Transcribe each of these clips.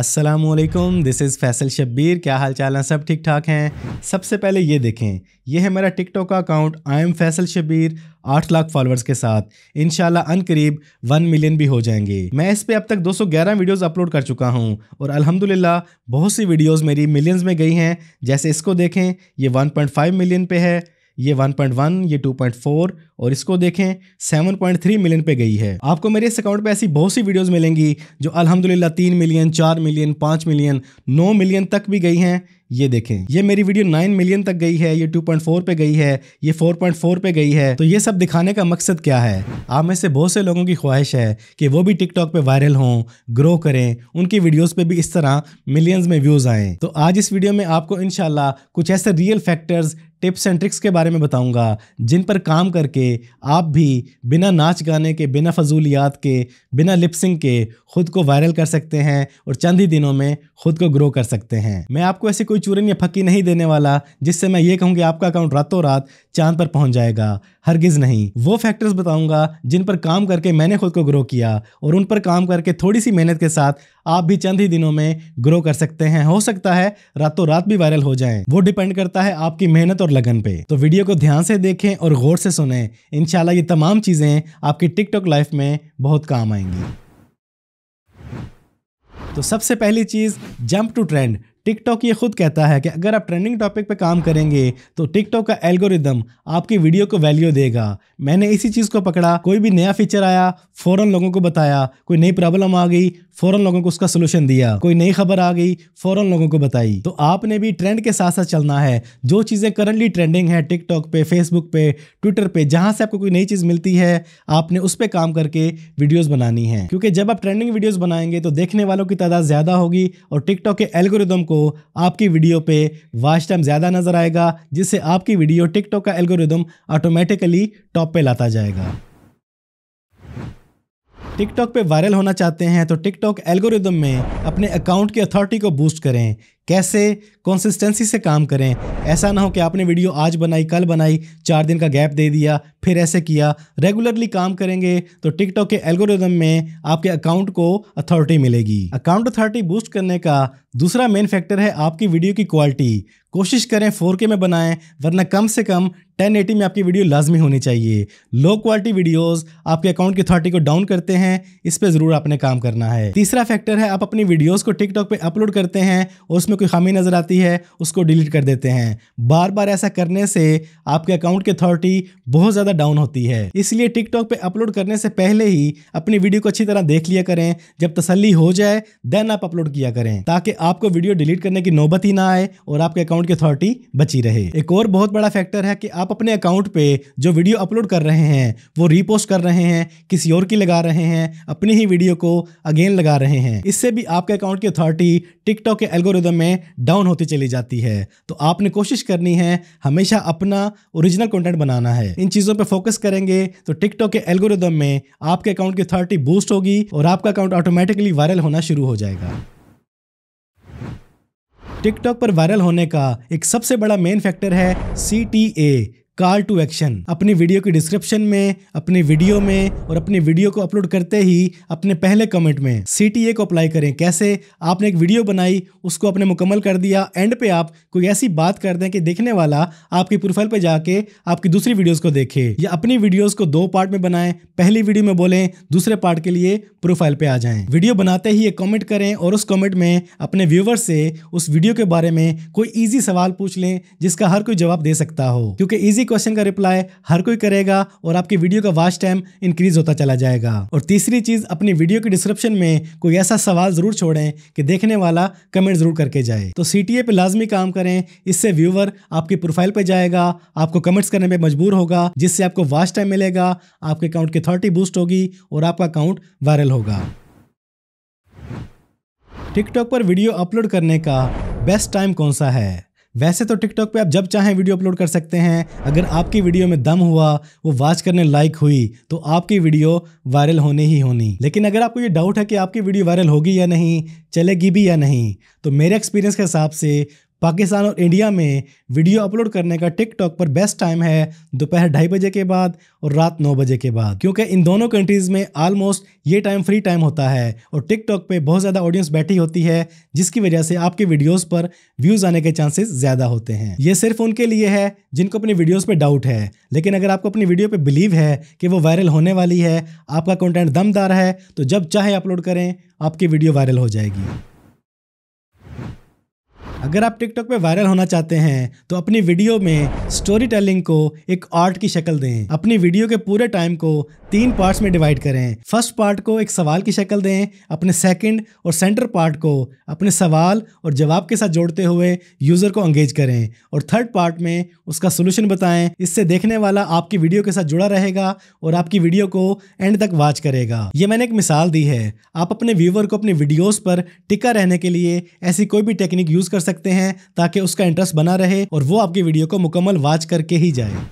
Aslam this is Faisal Shabbir क्या हाल चाल हैं सब ठीक ठाक हैं सबसे पहले ये देखें ये है मेरा टिकटॉक का account I am Faisal Shabbir आठ लाख फॉलोअर्स के साथ इन अन करीब वन मिलियन भी हो जाएंगे मैं इस पर अब तक 211 वीडियोज़ अपलोड कर चुका हूँ और अल्हम्दुलिल्लाह बहुत सी वीडियोस मेरी मिलियंस में गई हैं जैसे इसको देखें ये 1.5 मिलियन पे है ये 1.1 ये 2.4 और इसको देखें 7.3 मिलियन पे गई है आपको मेरे इस अकाउंट पे ऐसी बहुत सी वीडियोस मिलेंगी जो अल्हम्दुलिल्लाह तीन मिलियन चार मिलियन पाँच मिलियन नौ मिलियन तक भी गई हैं ये देखें ये मेरी वीडियो 9 मिलियन तक गई है ये 2.4 पे गई है ये 4.4 पे गई है तो ये सब दिखाने का मकसद क्या है आप में से बहुत से लोगों की ख्वाहिश है कि वो भी टिकटॉक पे वायरल हों ग्रो करें उनकी वीडियोस पे भी इस तरह मिलियंस में व्यूज़ आएँ तो आज इस वीडियो में आपको इन कुछ ऐसे real factors tips and tricks के बारे में बताऊंगा जिन पर काम करके आप भी बिना नाच गाने के बिना फजूलियात के बिना लिपसिंग के खुद को वायरल कर सकते हैं और चंद ही दिनों में खुद को ग्रो कर सकते हैं मैं आपको ऐसी कोई चूरन या फकी नहीं देने वाला जिससे मैं ये कहूँ कि आपका अकाउंट रातों रात चांद पर पहुंच जाएगा हरगिज नहीं वो फैक्टर्स बताऊंगा जिन पर काम करके मैंने खुद को ग्रो किया और उन पर काम करके थोड़ी सी मेहनत के साथ आप भी चंद ही दिनों में ग्रो कर सकते हैं हो सकता है रातों रात भी वायरल हो जाए वो डिपेंड करता है आपकी मेहनत और लगन पे तो वीडियो को ध्यान से देखें और गौर से सुने इनशाला ये तमाम चीजें आपकी टिकटॉक लाइफ में बहुत काम आएंगी तो सबसे पहली चीज जंप टू ट्रेंड टिकटॉक ये खुद कहता है कि अगर आप ट्रेंडिंग टॉपिक पे काम करेंगे तो टिकटॉक का एल्गोरिदम आपकी वीडियो को वैल्यू देगा मैंने इसी चीज़ को पकड़ा कोई भी नया फीचर आया फ़ौरन लोगों को बताया कोई नई प्रॉब्लम आ गई फ़ौरन लोगों को उसका सोल्यूशन दिया कोई नई खबर आ गई फ़ौरन लोगों को बताई तो आपने भी ट्रेंड के साथ साथ चलना है जो चीज़ें करंटली ट्रेंडिंग है टिकटॉक पे फेसबुक पे ट्विटर पे जहाँ से आपको कोई नई चीज़ मिलती है आपने उस पर काम करके वीडियोज़ बनानी है क्योंकि जब आप ट्रेंडिंग वीडियोज़ बनाएंगे तो देखने वालों की तादाद ज़्यादा होगी और टिकटॉक के एल्गोरिदम को आपकी वीडियो पे वॉच टाइम ज़्यादा नज़र आएगा जिससे आपकी वीडियो टिकटॉक का एल्गोरिदम ऑटोमेटिकली टॉप पे लाता जाएगा टिकटॉक पे वायरल होना चाहते हैं तो टिकटॉक एल्गोरिदम में अपने अकाउंट की अथॉरिटी को बूस्ट करें कैसे कंसिस्टेंसी से काम करें ऐसा ना हो कि आपने वीडियो आज बनाई कल बनाई चार दिन का गैप दे दिया फिर ऐसे किया रेगुलरली काम करेंगे तो टिकटॉक के एल्गोरिदम में आपके अकाउंट को अथॉरिटी मिलेगी अकाउंट अथॉरिटी बूस्ट करने का दूसरा मेन फैक्टर है आपकी वीडियो की क्वालिटी कोशिश करें 4K में बनाएं वरना कम से कम 1080 में आपकी वीडियो लाजमी होनी चाहिए लो क्वालिटी वीडियोस आपके अकाउंट की अथॉरिटी को डाउन करते हैं इस पर ज़रूर आपने काम करना है तीसरा फैक्टर है आप अपनी वीडियोस को टिकटॉक पे अपलोड करते हैं और उसमें कोई खामी नज़र आती है उसको डिलीट कर देते हैं बार बार ऐसा करने से आपके अकाउंट की अथॉरिटी बहुत ज़्यादा डाउन होती है इसलिए टिकटॉक पे अपलोड करने से पहले ही अपनी वीडियो को अच्छी तरह देख लिया करें जब तसली हो जाए देन आप अपलोड किया करें ताकि आपको वीडियो डिलीट करने की नौबत ही ना आए और आपके अकाउंट की अथॉरिटी बची रहे एक और बहुत बड़ा फैक्टर है कि आप अपने अकाउंट पे जो वीडियो अपलोड कर रहे हैं वो रीपोस्ट कर रहे हैं किसी और की लगा रहे हैं अपनी ही वीडियो को अगेन लगा रहे हैं इससे भी आपके अकाउंट की अथॉरिटी टिकटॉक के एल्गोरिदम में डाउन होती चली जाती है तो आपने कोशिश करनी है हमेशा अपना ओरिजिनल कंटेंट बनाना है इन चीज़ों पर फोकस करेंगे तो टिकटॉक के एल्गोरिदम में आपके अकाउंट की अथॉरिटी बूस्ट होगी और आपका अकाउंट ऑटोमेटिकली वायरल होना शुरू हो जाएगा टिकटॉक पर वायरल होने का एक सबसे बड़ा मेन फैक्टर है सी कॉल टू एक्शन अपनी वीडियो की डिस्क्रिप्शन में अपनी वीडियो में और अपनी वीडियो को अपलोड करते ही अपने पहले कमेंट में सी को अप्लाई करें कैसे आपने एक वीडियो बनाई उसको अपने मुकम्मल कर दिया एंड पे आप कोई ऐसी बात कर दें कि देखने वाला आपकी प्रोफाइल पे जाके आपकी दूसरी वीडियोस को देखे या अपनी वीडियोज को दो पार्ट में बनाए पहली वीडियो में बोले दूसरे पार्ट के लिए प्रोफाइल पे आ जाए वीडियो बनाते ही एक कॉमेंट करें और उस कॉमेंट में अपने व्यूवर से उस वीडियो के बारे में कोई ईजी सवाल पूछ लें जिसका हर कोई जवाब दे सकता हो क्योंकि ईजी इसी क्वेश्चन का रिप्लाई हर कोई करेगा और आपकी वीडियो का वाच टाइम इंक्रीज होता चला जाएगा और तीसरी चीज़ अपनी वीडियो के डिस्क्रिप्शन में कोई ऐसा सवाल ज़रूर छोड़ें कि देखने वाला कमेंट ज़रूर करके जाए तो सी टी पे लाजमी काम करें इससे व्यूवर आपकी प्रोफाइल पर जाएगा आपको कमेंट्स करने पर मजबूर होगा जिससे आपको वाच टाइम मिलेगा आपके अकाउंट की अथॉरिटी बूस्ट होगी और आपका अकाउंट वायरल होगा टिकटॉक पर वीडियो अपलोड करने का बेस्ट टाइम कौन सा है वैसे तो टिकटॉक पे आप जब चाहें वीडियो अपलोड कर सकते हैं अगर आपकी वीडियो में दम हुआ वो वॉच करने लाइक हुई तो आपकी वीडियो वायरल होने ही होनी लेकिन अगर आपको ये डाउट है कि आपकी वीडियो वायरल होगी या नहीं चलेगी भी या नहीं तो मेरे एक्सपीरियंस के हिसाब से पाकिस्तान और इंडिया में वीडियो अपलोड करने का टिकटॉक पर बेस्ट टाइम है दोपहर ढाई बजे के बाद और रात नौ बजे के बाद क्योंकि इन दोनों कंट्रीज़ में आलमोस्ट ये टाइम फ्री टाइम होता है और टिकटॉक पे बहुत ज़्यादा ऑडियंस बैठी होती है जिसकी वजह से आपके वीडियोज़ पर व्यूज़ आने के चांसेस ज़्यादा होते हैं ये सिर्फ उनके लिए है जिनको अपनी वीडियोज़ पर डाउट है लेकिन अगर आपको अपनी वीडियो पर बिलीव है कि वो वायरल होने वाली है आपका कॉन्टेंट दमदार है तो जब चाहे अपलोड करें आपकी वीडियो वायरल हो जाएगी अगर आप टिकटॉक पे वायरल होना चाहते हैं तो अपनी वीडियो में स्टोरी टेलिंग को एक आर्ट की शक्ल दें अपनी वीडियो के पूरे टाइम को तीन पार्ट्स में डिवाइड करें फर्स्ट पार्ट को एक सवाल की शक्ल दें अपने सेकंड और सेंटर पार्ट को अपने सवाल और जवाब के साथ जोड़ते हुए यूज़र को एंगेज करें और थर्ड पार्ट में उसका सोल्यूशन बताएं इससे देखने वाला आपकी वीडियो के साथ जुड़ा रहेगा और आपकी वीडियो को एंड तक वॉच करेगा ये मैंने एक मिसाल दी है आप अपने व्यूवर को अपनी वीडियोज़ पर टिका रहने के लिए ऐसी कोई भी टेक्निक यूज़ कर सकते सकते हैं ताकि उसका इंटरेस्ट बना रहे और वो आपकी वीडियो को मुकम्मल वॉच करके ही जाए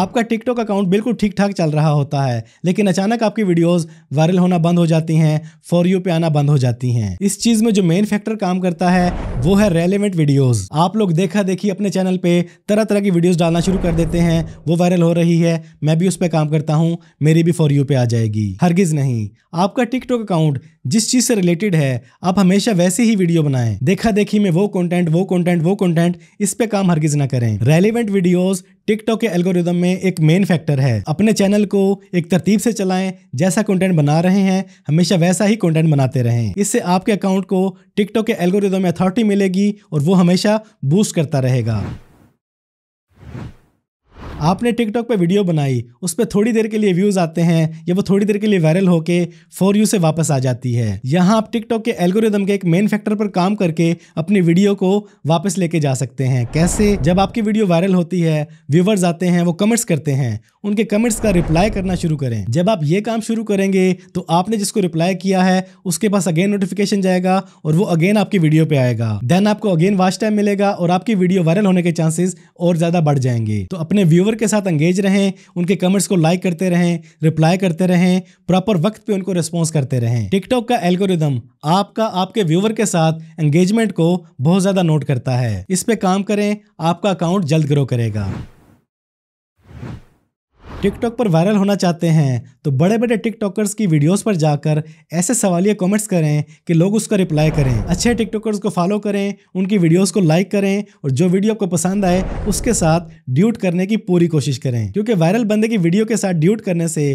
आपका टिकटॉक अकाउंट बिल्कुल ठीक ठाक चल रहा होता है लेकिन अचानक आपकी वीडियोस वायरल होना बंद हो जाती हैं फॉर यू पे आना बंद हो जाती हैं इस चीज़ में जो मेन फैक्टर काम करता है वो है रेलिवेंट वीडियोस आप लोग देखा देखी अपने चैनल पे तरह तरह की वीडियोस डालना शुरू कर देते हैं वो वायरल हो रही है मैं भी उस पर काम करता हूँ मेरी भी फॉर यू पे आ जाएगी हरगिज़ नहीं आपका टिकटॉक अकाउंट जिस चीज़ से रिलेटेड है आप हमेशा वैसे ही वीडियो बनाएं देखा देखी में वो कंटेंट वो कंटेंट वो कंटेंट इस पे काम हरगिज ना करें रेलिवेंट वीडियोस टिकटॉक के एल्गोरिदम में एक मेन फैक्टर है अपने चैनल को एक तरतीब से चलाएं जैसा कंटेंट बना रहे हैं हमेशा वैसा ही कंटेंट बनाते रहें इससे आपके अकाउंट को टिकटॉक के एल्गोरिदम में अथॉरिटी मिलेगी और वो हमेशा बूस्ट करता रहेगा आपने टिकटॉक पे वीडियो बनाई उस पर थोड़ी देर के लिए व्यूज आते हैं या वो थोड़ी देर के लिए वायरल होके फॉर यू से वापस आ जाती है यहाँ आप टिकटॉक के एल्गोरिदम के एक मेन फैक्टर पर काम करके अपनी वीडियो को वापस लेके जा सकते हैं कैसे जब आपकी वीडियो वायरल होती है व्यूवर्स आते हैं वो कमेंट्स करते हैं उनके कमेंट्स का रिप्लाई करना शुरू करें जब आप ये काम शुरू करेंगे तो आपने जिसको रिप्लाई किया है उसके पास अगेन नोटिफिकेशन जाएगा और वो अगेन आपकी वीडियो पे आएगा देन आपको अगेन वाच टाइम मिलेगा और आपकी वीडियो वायरल होने के चांसेस और ज्यादा बढ़ जाएंगे तो अपने व्यूवर खबर के साथ एंगेज रहें उनके कमेंट्स को लाइक करते रहें रिप्लाई करते रहें प्रॉपर वक्त पे उनको रिस्पॉन्स करते रहें टिकटॉक का एल्गोरिदम आपका आपके व्यूवर के साथ एंगेजमेंट को बहुत ज़्यादा नोट करता है इस पे काम करें आपका अकाउंट जल्द ग्रो करेगा टिकटॉक पर वायरल होना चाहते हैं तो बड़े बड़े टिकटॉकर्स की वीडियोस पर जाकर ऐसे सवालिया कमेंट्स करें कि लोग उसका रिप्लाई करें अच्छे टिकटॉकर्स को फॉलो करें उनकी वीडियोस को लाइक करें और जो वीडियो आपको पसंद आए उसके साथ ड्यूट करने की पूरी कोशिश करें क्योंकि वायरल बंदे की वीडियो के साथ ड्यूट करने से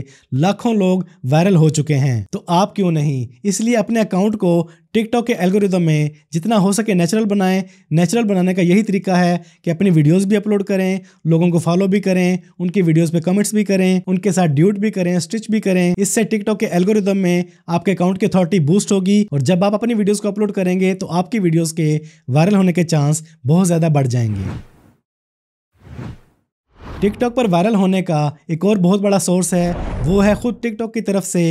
लाखों लोग वायरल हो चुके हैं तो आप क्यों नहीं इसलिए अपने अकाउंट को टिकटॉक के एल्गोरिदम में जितना हो सके नेचुरल बनाएं नेचुरल बनाने का यही तरीका है कि अपनी वीडियोस भी अपलोड करें लोगों को फॉलो भी करें उनकी वीडियोस पे कमेंट्स भी करें उनके साथ ड्यूट भी करें स्टिच भी करें इससे टिकटॉक के एल्गोरिदम में आपके अकाउंट की अथॉरिटी बूस्ट होगी और जब आप अपनी वीडियोज़ को अपलोड करेंगे तो आपकी वीडियोज़ के वायरल होने के चांस बहुत ज़्यादा बढ़ जाएंगे टिकटॉक पर वायरल होने का एक और बहुत बड़ा सोर्स है वो है खुद टिकटॉक की तरफ से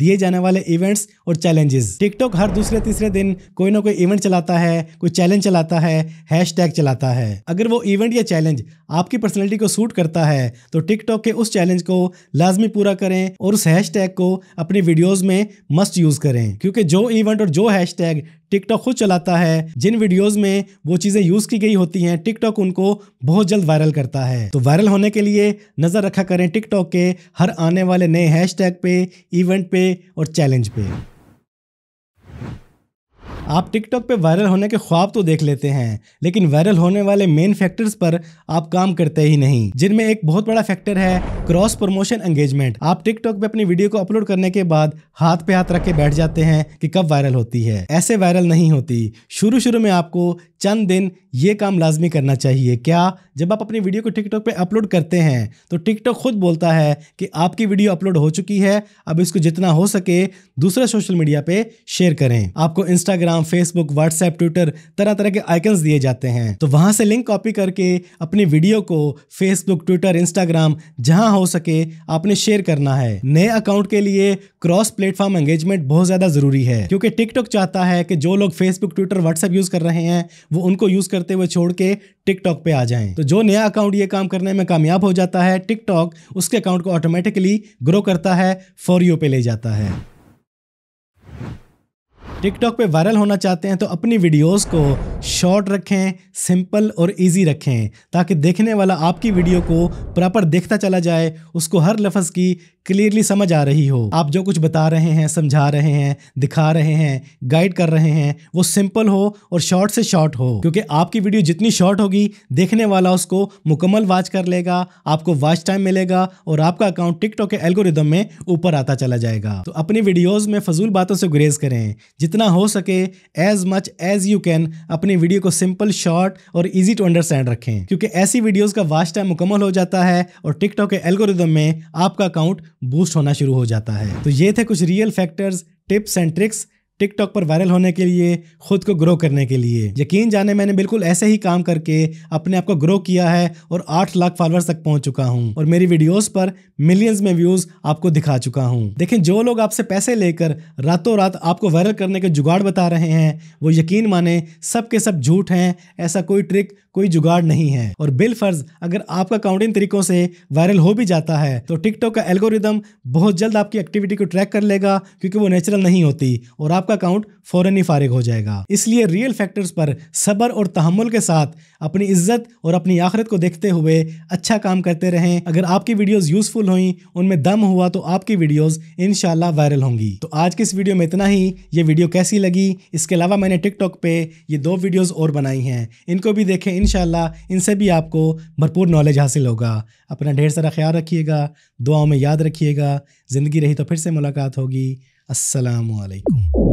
दिए जाने वाले इवेंट्स और चैलेंजेस टिकटॉक हर दूसरे तीसरे दिन कोई ना कोई इवेंट चलाता है कोई चैलेंज चलाता है हैश चलाता है अगर वो इवेंट या चैलेंज आपकी पर्सनैलिटी को सूट करता है तो टिकटॉक के उस चैलेंज को लाजमी पूरा करें और उस हैश को अपनी वीडियोज में मस्ट यूज करें क्योंकि जो इवेंट और जो हैश टिकटॉक खुद चलाता है जिन वीडियोज़ में वो चीज़ें यूज़ की गई होती हैं टिकटॉक उनको बहुत जल्द वायरल करता है तो वायरल होने के लिए नज़र रखा करें टिकटॉक के हर आने वाले नए टैग पे इवेंट पे और चैलेंज पे आप टिकटॉक पे वायरल होने के ख्वाब तो देख लेते हैं लेकिन वायरल होने वाले मेन फैक्टर्स पर आप काम करते ही नहीं जिनमें एक बहुत बड़ा फैक्टर है क्रॉस प्रमोशन एंगेजमेंट आप टिकटॉक पे अपनी वीडियो को अपलोड करने के बाद हाथ पे हाथ रख के बैठ जाते हैं कि कब वायरल होती है ऐसे वायरल नहीं होती शुरू शुरू में आपको चंद दिन ये काम लाजमी करना चाहिए क्या जब आप अपनी वीडियो को टिकटॉक पे अपलोड करते हैं तो टिकटॉक खुद बोलता है कि आपकी वीडियो अपलोड हो चुकी है अब इसको जितना हो सके दूसरे सोशल मीडिया पे शेयर करें आपको Instagram Instagram Facebook WhatsApp Twitter तरह तरह के आइकन्स दिए जाते हैं तो वहां से लिंक कॉपी करके अपनी वीडियो को फेसबुक ट्विटर इंस्टाग्राम जहां हो सके आपने शेयर करना है नए अकाउंट के लिए क्रॉस प्लेटफॉर्म एंगेजमेंट बहुत ज्यादा जरूरी है क्योंकि टिकटॉक चाहता है कि जो लोग फेसबुक ट्विटर व्हाट्सएप यूज कर रहे हैं वो उनको यूज करते हुए छोड़ के टिकटॉक पे आ जाएं तो जो नया अकाउंट ये काम करने में कामयाब हो जाता है टिकटॉक उसके अकाउंट को ऑटोमेटिकली ग्रो करता है फॉर यू पे ले जाता है टिकटॉक पे वायरल होना चाहते हैं तो अपनी वीडियोस को शॉर्ट रखें सिंपल और इजी रखें ताकि देखने वाला आपकी वीडियो को प्रॉपर देखता चला जाए उसको हर लफ्ज़ की क्लियरली समझ आ रही हो आप जो कुछ बता रहे हैं समझा रहे हैं दिखा रहे हैं गाइड कर रहे हैं वो सिंपल हो और शॉर्ट से शॉर्ट हो क्योंकि आपकी वीडियो जितनी शॉर्ट होगी देखने वाला उसको मुकम्मल वॉच कर लेगा आपको वॉच टाइम मिलेगा और आपका अकाउंट टिकटॉक के एल्गोरिदम में ऊपर आता चला जाएगा तो अपनी वीडियोज में फजूल बातों से गुरेज करें जितना हो सके as much as you can अपनी वीडियो को सिंपल शॉर्ट और ईजी टू अंडरस्टैंड रखें क्योंकि ऐसी वीडियोज का वॉच टाइम मुकम्मल हो जाता है और टिकटॉक के एल्गोरिदम में आपका अकाउंट बूस्ट होना शुरू हो जाता है तो ये थे कुछ real factors tips and tricks TikTok पर वायरल होने के लिए खुद को ग्रो करने के लिए यकीन जाने मैंने बिल्कुल ऐसे ही काम करके अपने आप को ग्रो किया है और आठ लाख फॉलोअर्स तक पहुंच चुका हूं और मेरी वीडियोस पर मिलियंस में व्यूज आपको दिखा चुका हूं देखें जो लोग आपसे पैसे लेकर रातों रात आपको वायरल करने के जुगाड़ बता रहे हैं वो यकीन माने सब के सब झूठ हैं ऐसा कोई ट्रिक कोई जुगाड़ नहीं है और बिल फर्ज अगर आपका अकाउंट इन तरीकों से वायरल हो भी जाता है तो टिकटॉक का एल्गोरिदम बहुत जल्द आपकी एक्टिविटी को ट्रैक कर लेगा क्योंकि वो नेचुरल नहीं होती और आप आपका अकाउंट फ़ौरन ही फारिग हो जाएगा इसलिए रियल फैक्टर्स पर सब्र और तहमुल के साथ अपनी इज्जत और अपनी आखिरत को देखते हुए अच्छा काम करते रहें अगर आपकी वीडियोस यूजफुल हुई उनमें दम हुआ तो आपकी वीडियोस इनशाला वायरल होंगी तो आज की इस वीडियो में इतना ही ये वीडियो कैसी लगी इसके अलावा मैंने टिकटॉक पे ये दो वीडियोस और बनाई हैं इनको भी देखें इनशाला इनसे भी आपको भरपूर नॉलेज हासिल होगा अपना ढेर सारा ख्याल रखिएगा दुआओं में याद रखिएगा ज़िंदगी रही तो फिर से मुलाकात होगी असलकम